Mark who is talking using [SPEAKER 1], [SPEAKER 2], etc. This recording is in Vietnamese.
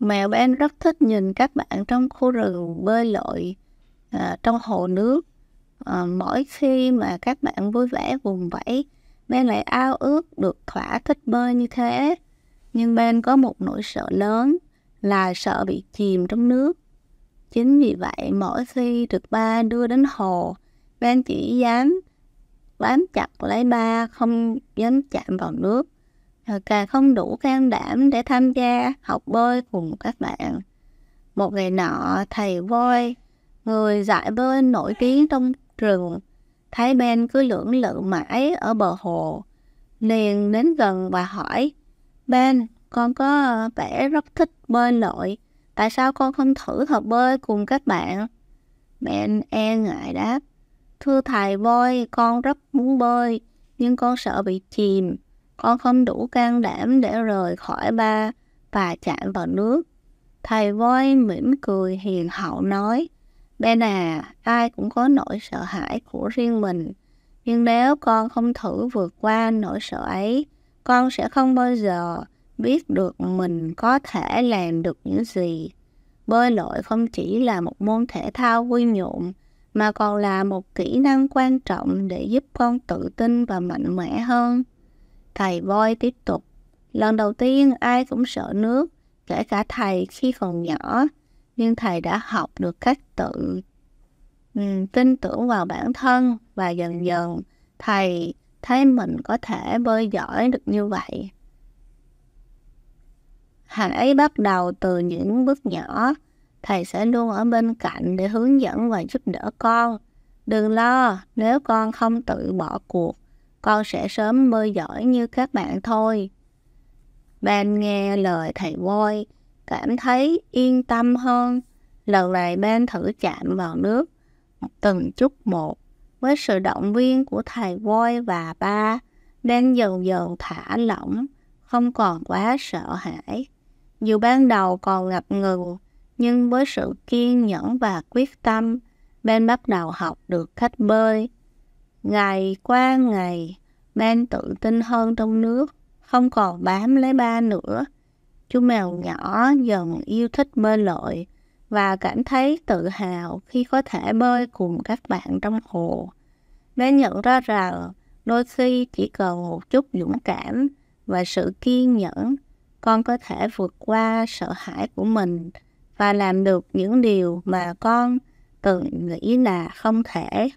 [SPEAKER 1] Mèo Ben rất thích nhìn các bạn trong khu rừng bơi lội, à, trong hồ nước. À, mỗi khi mà các bạn vui vẻ vùng vẫy, Ben lại ao ước được thỏa thích bơi như thế. Nhưng Ben có một nỗi sợ lớn là sợ bị chìm trong nước. Chính vì vậy, mỗi khi được ba đưa đến hồ, Ben chỉ dám bám chặt lấy ba, không dám chạm vào nước càng không đủ can đảm để tham gia học bơi cùng các bạn. Một ngày nọ, thầy voi, người dạy bơi nổi tiếng trong trường thấy Ben cứ lưỡng lự mãi ở bờ hồ, liền đến gần và hỏi, Ben, con có vẻ rất thích bơi lội, tại sao con không thử học bơi cùng các bạn? Ben e ngại đáp, thưa thầy voi, con rất muốn bơi, nhưng con sợ bị chìm con không đủ can đảm để rời khỏi ba và chạm vào nước. Thầy voi mỉm cười hiền hậu nói, Bên à, ai cũng có nỗi sợ hãi của riêng mình. Nhưng nếu con không thử vượt qua nỗi sợ ấy, con sẽ không bao giờ biết được mình có thể làm được những gì. Bơi lội không chỉ là một môn thể thao vui nhộn, mà còn là một kỹ năng quan trọng để giúp con tự tin và mạnh mẽ hơn. Thầy voi tiếp tục. Lần đầu tiên ai cũng sợ nước, kể cả thầy khi còn nhỏ, nhưng thầy đã học được cách tự um, tin tưởng vào bản thân và dần dần thầy thấy mình có thể bơi giỏi được như vậy. Hãy bắt đầu từ những bước nhỏ, thầy sẽ luôn ở bên cạnh để hướng dẫn và giúp đỡ con. Đừng lo nếu con không tự bỏ cuộc con sẽ sớm bơi giỏi như các bạn thôi. Ben nghe lời thầy voi, cảm thấy yên tâm hơn. Lần này Ben thử chạm vào nước từng chút một. Với sự động viên của thầy voi và ba, Ben dần dần thả lỏng, không còn quá sợ hãi. Dù ban đầu còn ngập ngừng, nhưng với sự kiên nhẫn và quyết tâm, Ben bắt đầu học được cách bơi. Ngày qua ngày, Ban tự tin hơn trong nước, không còn bám lấy ba nữa. Chú mèo nhỏ dần yêu thích bơi lội và cảm thấy tự hào khi có thể bơi cùng các bạn trong hồ. Bé nhận ra rằng đôi khi chỉ cần một chút dũng cảm và sự kiên nhẫn, con có thể vượt qua sợ hãi của mình và làm được những điều mà con từng nghĩ là không thể.